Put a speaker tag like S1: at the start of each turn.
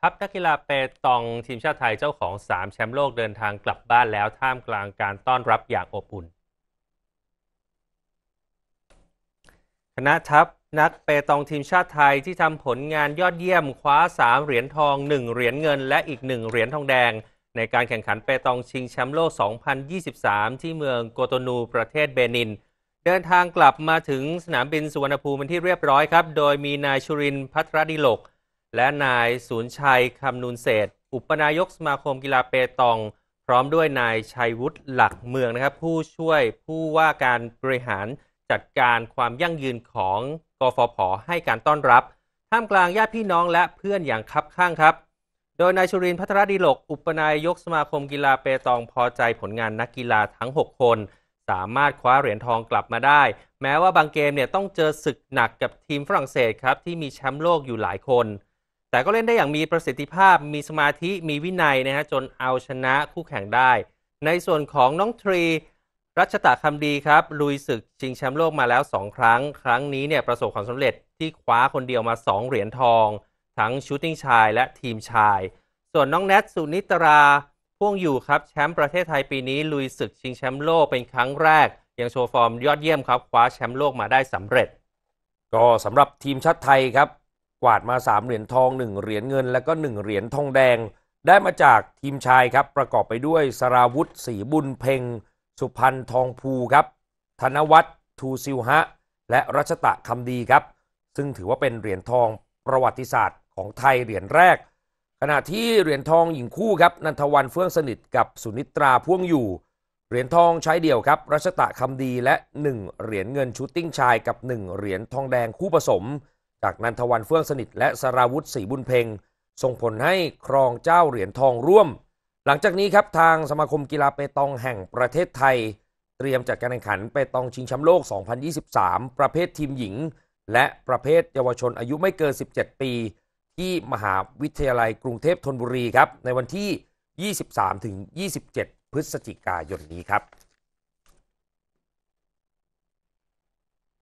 S1: ทัพนักกีฬาเปตองทีมชาติไทยเจ้าของ3แชมป์โลกเดินทางกลับบ้านแล้วท่ามกลางการต้อนรับอย่างอบอุ่นคณะทัพนักเปตองทีมชาติไทยที่ทำผลงานยอดเยี่ยม คว้า3เหรียญทอง 1 เหรียญเงินและอีก 1 เหรียญทองแดง ในการแข่งขันเปตองชิงแชมป์โลก 2023 ที่เมืองโกโตนูประเทศเบนิน เดินทางกลับมาถึงสนามบินสุวรรณภูมิเป็นที่เรียบร้อยครับโดยมีนายชุรินพัทรดิลกและนายศูนย์ชัยคำนูนเศษอุปนายกสมาคมกีฬาเปตองพร้อมด้วยนายชัยวุฒิหลักเมืองนะครับ ผู้ช่วยผู้ว่าการบริหารจัดการความยั่งยืนของกฟผให้การต้อนรับ ท่ามกลางญาติพี่น้องและเพื่อนอย่างคับข้างครับ โดยนายชรินพัทรดีหลก อุปนายกสมาคมกีฬาเปตองพอใจผลงานนักกีฬาทั้ง 6 คน สามารถคว้าเหรียญทองกลับมาได้ แม้ว่าบางเกมเนี่ยต้องเจอศึกหนักกับทีมฝรั่งเศสครับที่มีแชมป์โลกอยู่หลายคนแต่ก็เล่นได้อย่างมีประสิทธิภาพ มีสมาธิ มีวินัยนะฮะจนเอาชนะคู่แข่งได้ ในส่วนของน้องทรี รัชตะคำดีครับลุยศึกชิงแชมป์โลกมาแล้ว 2 ครั้ง ครั้งนี้เนี่ยประสบความสำเร็จที่คว้าคนเดียวมา 2 เหรียญทอง ทั้งชูตติ้งชายและทีมชาย ส่วนน้องแนทสุนิตราพ่วงอยู่ครับแชมป์ประเทศไทยปีนี้ลุยศึก ชิงแชมป์โลกเป็นครั้งแรก ยังโชว์ฟอร์มยอดเยี่ยมครับ คว้าแชมป์โลกมาได้สำเร็จ ก็สำหรับทีมชาติไทยครับกวาดมา3เหรียญทอง 1เหรียญเงิน
S2: และก็1เหรียญทองแดง ได้มาจากทีมชายครับประกอบไปด้วยสราวุธศรีบุญเพ็งสุพันณทองภูครับ ธนวัฒน์ทูซิวฮะและรัชตะคำดีครับ ซึ่งถือว่าเป็น เหรียญทองประวัติศาสตร์ของไทยเหรียญแรก ขณะที่เหรียญทองหญิงคู่ครับนันทวันเฟื่องสนิทกับสุนิตราพ่วงอยู่เหรียญทองใช้เดี่ยวครับรัชตะคำดีและ 1เหรียญเงินชูตติ้งชายกับ1เหรียญทองแดงคู่ผสมจากนันทวันเฟื่องสนิทและสราวุธศรีบุญเพ็งส่งผลให้ครองเจ้าเหรียญทองร่วม หลังจากนี้ครับทางสมาคมกีฬาเปตองแห่งประเทศไทย เตรียมจัดการแข่งขันเปตองชิงแชมป์โลก 2023 ประเภททีมหญิง และประเภทเยาวชนอายุไม่เกิน 17 ปี ที่มหาวิทยาลัยกรุงเทพธนบุรีครับ ในวันที่ 23-27 พฤศจิกายนนี้ครับ